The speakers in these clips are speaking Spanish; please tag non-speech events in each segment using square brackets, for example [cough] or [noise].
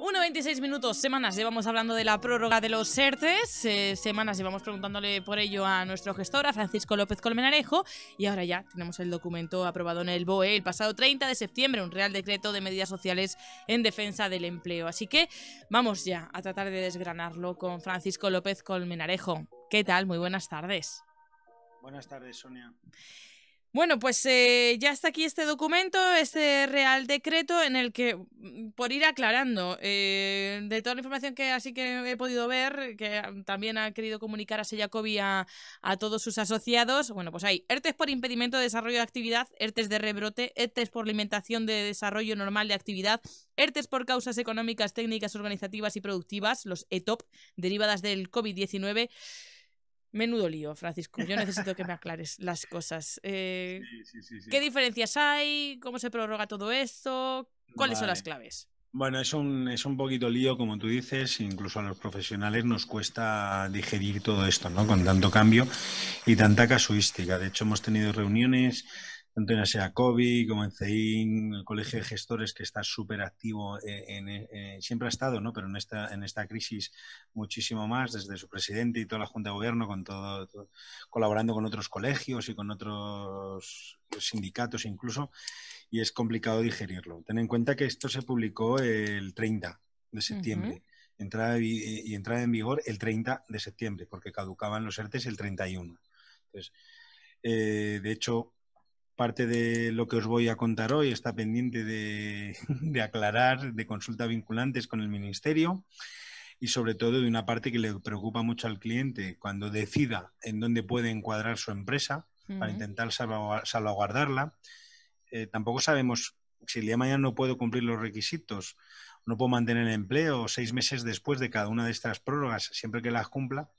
1.26 minutos, semanas llevamos hablando de la prórroga de los ERTES, eh, semanas llevamos preguntándole por ello a nuestro gestor, a Francisco López Colmenarejo, y ahora ya tenemos el documento aprobado en el BOE el pasado 30 de septiembre, un Real Decreto de Medidas Sociales en Defensa del Empleo. Así que vamos ya a tratar de desgranarlo con Francisco López Colmenarejo. ¿Qué tal? Muy buenas tardes. Buenas tardes, Sonia. Bueno, pues eh, ya está aquí este documento, este Real Decreto, en el que, mm, por ir aclarando, eh, de toda la información que así que he podido ver, que mm, también ha querido comunicar a Sellacovi a, a, todos sus asociados, bueno, pues hay ERTES por impedimento de desarrollo de actividad, ERTES de rebrote, ERTES por alimentación de desarrollo normal de actividad, ERTES por causas económicas, técnicas, organizativas y productivas, los ETOP, derivadas del COVID-19. Menudo lío, Francisco. Yo necesito que me aclares las cosas. Eh, ¿Qué diferencias hay? ¿Cómo se prorroga todo esto? ¿Cuáles son las claves? Bueno, es un, es un poquito lío, como tú dices, incluso a los profesionales nos cuesta digerir todo esto, ¿no? Con tanto cambio y tanta casuística. De hecho, hemos tenido reuniones tanto sea COVID, como en CEIN, el Colegio de Gestores, que está súper activo, eh, en, eh, eh, siempre ha estado, ¿no? pero en esta, en esta crisis muchísimo más, desde su presidente y toda la Junta de Gobierno, con todo, colaborando con otros colegios y con otros sindicatos incluso, y es complicado digerirlo. Ten en cuenta que esto se publicó el 30 de septiembre. Entrada y entrada en vigor el 30 de septiembre, porque caducaban los ERTES el 31. Entonces, de hecho, parte de lo que os voy a contar hoy está pendiente [laughs] de, aclarar, de consulta vinculantes con el Ministerio y sobre todo de una parte que le preocupa mucho al cliente cuando decida en dónde puede encuadrar su empresa para intentar salvaguardarla. Eh, tampoco sabemos si el día de mañana no puedo cumplir los requisitos, no puedo mantener empleo seis meses después de cada una de estas prórrogas, siempre que las cumpla,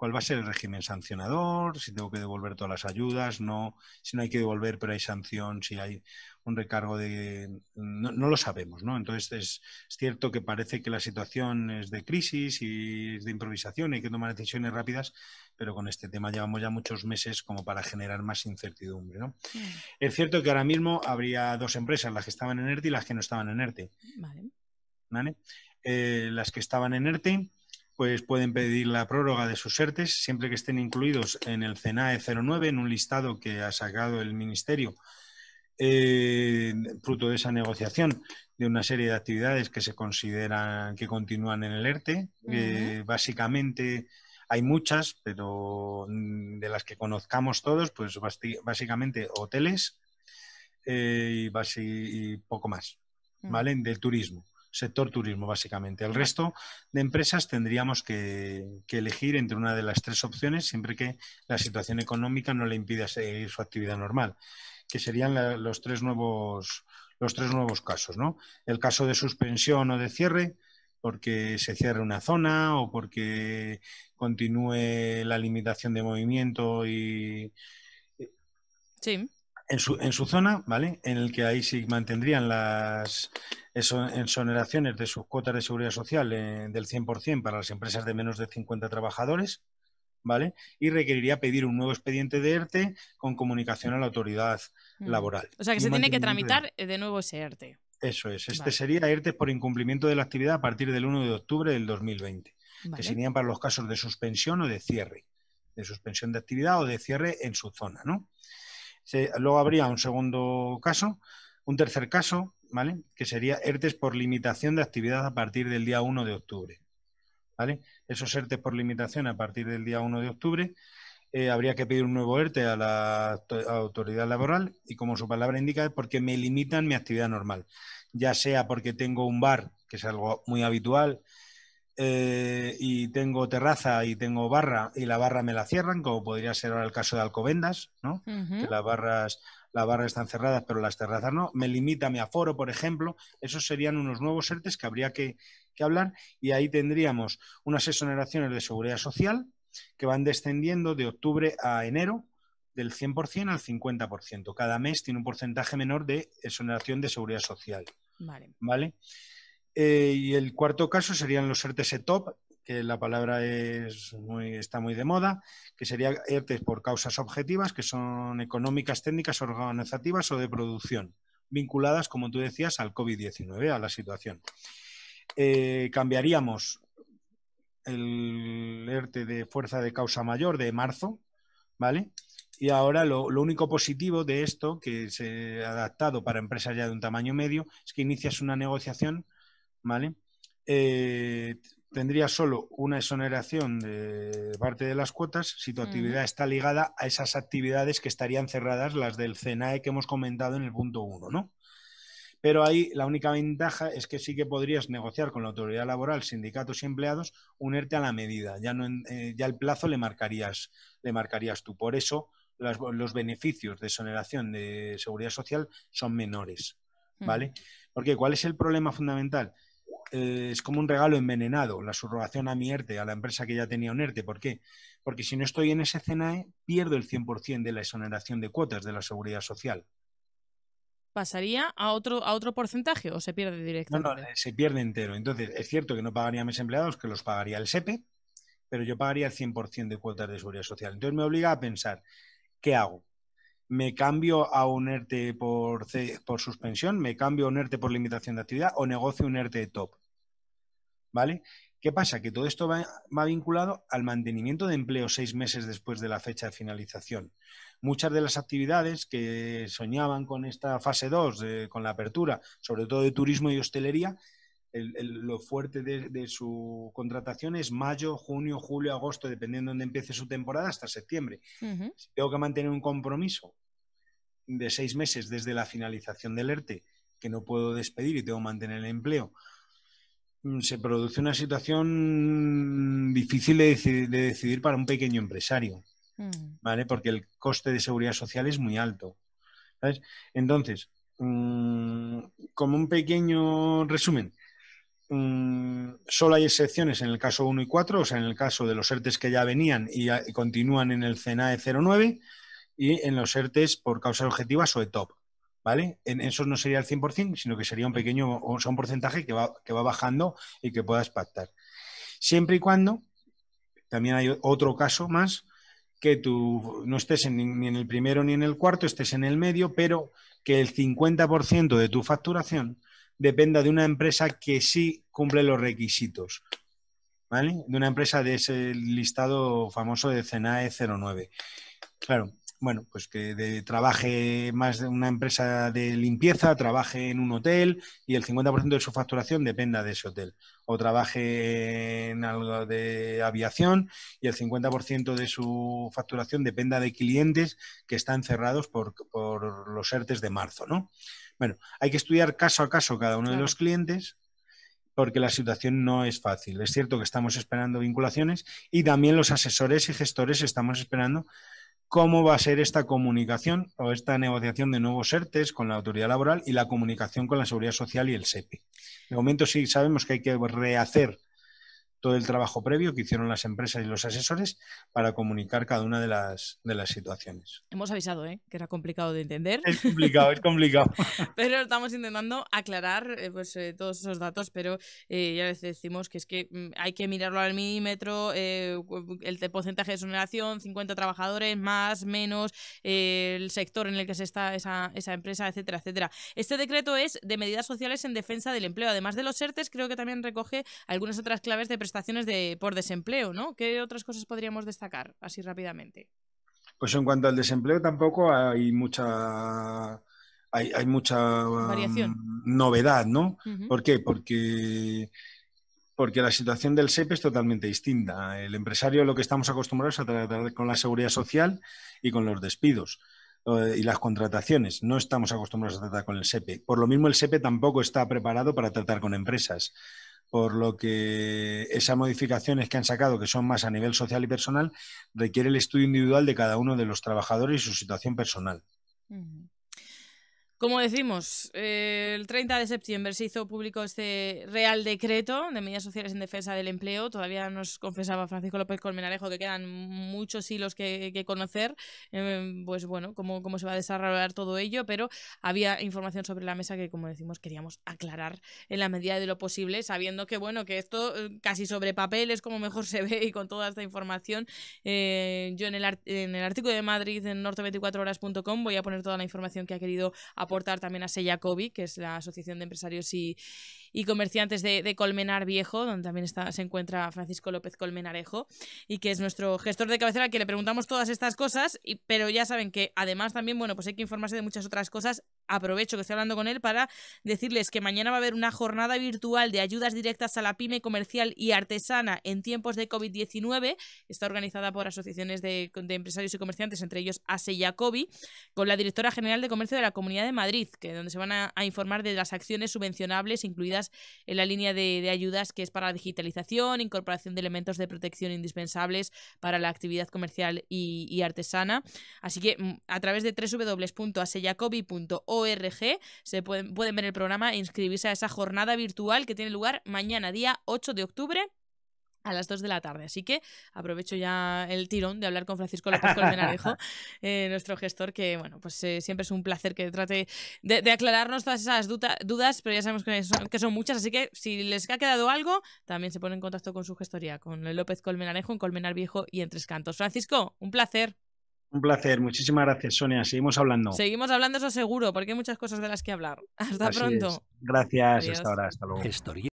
cuál va a ser el régimen sancionador, si tengo que devolver todas las ayudas, no, si no hay que devolver, pero hay sanción, si hay un recargo de... No, lo sabemos, ¿no? Entonces es, cierto que parece que la situación es de crisis y de improvisación, y hay que tomar decisiones rápidas, pero con este tema llevamos ya muchos meses como para generar más incertidumbre, ¿no? Mm. Es cierto que ahora mismo habría dos empresas, las que estaban en ERTE y las que no estaban en ERTE. Vale. Eh, las que estaban en ERTE pues pueden pedir la prórroga de sus ERTES siempre que estén incluidos en el e CENAE 09, en un listado que ha sacado el Ministerio, eh, fruto de esa negociación de una serie de actividades que se consideran que continúan en el ERTE. básicamente hay muchas, pero mm, de las que conozcamos todos, pues básicamente hoteles eh, y, y, poco más, mm. ¿vale? Del turismo sector turismo, básicamente. El resto de empresas tendríamos que, elegir entre una de las tres opciones, siempre que la situación económica no le impida seguir su actividad normal, que serían los, tres nuevos, los tres nuevos casos. ¿no? El caso de suspensión o de cierre, porque se cierre una zona o porque continúe la limitación de movimiento y... Sí en su, zona, ¿vale? En el que ahí sí mantendrían las exoneraciones de sus cuotas de seguridad social eh, del 100% para las empresas de menos de 50 trabajadores, ¿vale? Y requeriría pedir un nuevo expediente de ERTE con comunicación a la autoridad mm. laboral. O sea que se tiene que tramitar eh, de... nuevo ese ERTE. Eso es. Este sería ERTE por incumplimiento de la actividad a partir del 1 de octubre del 2020, que serían para los casos de suspensión o de cierre, de suspensión de actividad o de cierre en su zona, ¿no? luego habría un segundo caso, un tercer caso, ¿vale? Que sería ERTES por limitación de actividad a partir del día 1 de octubre. ¿Vale? Esos ERTES por limitación a partir del día 1 de octubre. Eh, habría que pedir un nuevo ERTE a la, autoridad laboral y como su palabra indica es porque me limitan mi actividad normal, ya sea porque tengo un bar, que es algo muy habitual, eh, y tengo terraza y tengo barra y la barra me la cierran, como podría ser ahora el caso de Alcobendas, ¿no? Que las barras, las barras están cerradas, pero las terrazas no. Me limita mi aforo, por ejemplo. Esos serían unos nuevos ERTES que habría que, que hablar y ahí tendríamos unas exoneraciones de seguridad social que van descendiendo de octubre a enero, del 100% al 50%. Cada mes tiene un porcentaje menor de exoneración de seguridad social. Vale. ¿Vale? Eh, y el cuarto caso serían los ERTES e top que la palabra está muy de moda, que sería ERTES por causas objetivas, que son económicas, técnicas, organizativas o de producción, vinculadas, como tú decías, al COVID-19, a la situación. Eh, cambiaríamos el ERTE de fuerza de causa mayor de marzo, ¿vale? Y ahora lo, lo, único positivo de esto, que se ha adaptado para empresas ya de un tamaño medio, es que inicias una negociación ¿vale? Eh, tendría solo una exoneración de parte de las cuotas si tu actividad está ligada a esas actividades que estarían cerradas, las del CENAE que hemos comentado en el punto 1, ¿no? Pero ahí la única ventaja es que sí que podrías negociar con la autoridad laboral, sindicatos y empleados, unerte a la medida. Ya, no, eh, ya el plazo le marcarías, le marcarías tú. Por eso los beneficios de exoneración de seguridad social son menores. ¿Vale? Porque ¿cuál es el problema fundamental? Eh, es como un regalo envenenado, la subrogación a mi ERTE, a la empresa que ya tenía un ERTE. ¿Por qué? Porque si no estoy en ese CNAE, pierdo el 100% de la exoneración de cuotas de la seguridad social. ¿Pasaría a otro, a otro porcentaje o se pierde directamente? No, se pierde entero. Entonces, es cierto que no pagaría a mis empleados, que los pagaría el SEPE, pero yo pagaría el 100% de cuotas de seguridad social. Entonces me obliga a pensar, ¿qué hago? ¿Me cambio a un ERTE por, por suspensión? ¿Me cambio a un ERTE por limitación de actividad? ¿O negocio un ERTE top? ¿Vale? ¿Qué pasa? Que todo esto va, vinculado al mantenimiento de empleo seis meses después de la fecha de finalización. Muchas de las actividades que soñaban con esta fase 2, eh, con la apertura, sobre todo de turismo y hostelería, lo fuerte de, su contratación es mayo, junio, julio, agosto, dependiendo de dónde empiece su temporada, hasta septiembre. tengo que mantener un compromiso de seis meses desde la finalización del ERTE, que no puedo despedir y tengo que mantener el empleo, Mm, se produce una situación difícil de, decidir para un pequeño empresario, mm. ¿vale? Porque el coste de seguridad social es muy alto. Entonces, mm, como un pequeño resumen, solo hay excepciones en el caso 1 y 4, o sea, en el caso de los ERTES que ya venían y, continúan en el CNAE 09 y en los ERTES por causa objetiva o top. ¿vale? En eso no sería el 100%, sino que sería un pequeño, o sea, un porcentaje que va, que va bajando y que puedas pactar. Siempre y cuando, también hay otro caso más, que tú no estés ni en el primero ni en el cuarto, estés en el medio, pero que el 50% de tu facturación dependa de una empresa que sí cumple los requisitos. ¿Vale? De una empresa de ese listado famoso de CENAE 09. Claro, bueno, pues que trabaje más de una empresa de limpieza, trabaje en un hotel y el 50% de su facturación dependa de ese hotel. O trabaje en algo de aviación y el 50% de su facturación dependa de clientes que están cerrados por, por los ERTES de marzo, ¿no? Bueno, hay que estudiar caso a caso cada uno de los clientes porque la situación no es fácil. Es cierto que estamos esperando vinculaciones y también los asesores y gestores estamos esperando cómo va a ser esta comunicación o esta negociación de nuevos ERTES con la autoridad laboral y la comunicación con la seguridad social y el SEPI. De momento sí sabemos que hay que rehacer todo el trabajo previo que hicieron las empresas y los asesores para comunicar cada una de las, de las situaciones. Hemos avisado, ¿eh? que era complicado de entender. Es complicado, es complicado. [laughs] pero estamos intentando aclarar eh, pues, eh, todos esos datos, pero eh, ya les decimos que es que mm, hay que mirarlo al milímetro, el porcentaje de exoneración, 50 trabajadores, más, menos, el sector en el que se está esa, esa empresa, etcétera, etcétera. Este decreto es de medidas sociales en defensa del empleo. Además de los ERTES, creo que también recoge algunas otras claves de presupuesto estaciones de, por desempleo, ¿no? ¿Qué otras cosas podríamos destacar así rápidamente? Pues en cuanto al desempleo tampoco hay mucha hay, mucha um, novedad, ¿no? ¿Por qué? Porque porque la situación del SEPE es totalmente distinta. El empresario lo que estamos acostumbrados a tratar con la seguridad social y con los despidos eh, y las contrataciones. No estamos acostumbrados a tratar con el SEPE. Por lo mismo, el SEPE tampoco está preparado para tratar con empresas por lo que esas modificaciones que han sacado, que son más a nivel social y personal, requiere el estudio individual de cada uno de los trabajadores y su situación personal. Como decimos, eh, el 30 de septiembre se hizo público este Real Decreto de Medidas Sociales en Defensa del Empleo. Todavía nos confesaba Francisco López Colmenarejo que quedan muchos hilos que, conocer, eh, pues bueno, cómo, cómo se va a desarrollar todo ello, pero había información sobre la mesa que, como decimos, queríamos aclarar en la medida de lo posible, sabiendo que, bueno, que esto eh, casi sobre papel es como mejor [laughs] se ve y con toda esta información. yo en el, en el artículo de Madrid en norte24horas.com voy a poner toda la información que ha querido aportar aportar también a Seyacobi, que es la Asociación de Empresarios y, Comerciantes de, Colmenar Viejo, donde también se encuentra Francisco López Colmenarejo, y que es nuestro gestor de cabecera, al que le preguntamos todas estas cosas, pero ya saben que además también, bueno, pues hay que informarse de muchas otras cosas aprovecho que estoy hablando con él para decirles que mañana va a haber una jornada virtual de ayudas directas a la pyme comercial y artesana en tiempos de COVID-19. Está organizada por asociaciones de, empresarios y comerciantes, entre ellos ASEYACOBI, con la directora general de comercio de la Comunidad de Madrid, que donde se van a, informar de las acciones subvencionables incluidas en la línea de, ayudas que es para la digitalización, incorporación de elementos de protección indispensables para la actividad comercial y, y artesana. Así que mm, a través de www.aseyacobi.org se pueden, pueden ver el programa e inscribirse a esa jornada virtual que tiene lugar mañana, día 8 de octubre a las 2 de la tarde. Así que aprovecho ya el tirón de hablar con Francisco López Colmenarejo, [laughs] eh, nuestro gestor, que bueno, pues eh, siempre es un placer que trate de, aclararnos todas esas dudas, pero ya sabemos que son, que son, muchas, así que si les ha quedado algo, también se pone en contacto con su gestoría, con López Colmenarejo en Colmenar Viejo y en Tres Cantos. Francisco, un placer. Un placer, muchísimas gracias, Sonia. Seguimos hablando. Seguimos hablando, eso seguro, porque hay muchas cosas de las que hablar. [laughs] Hasta pronto. Gracias, hasta ahora, hasta luego.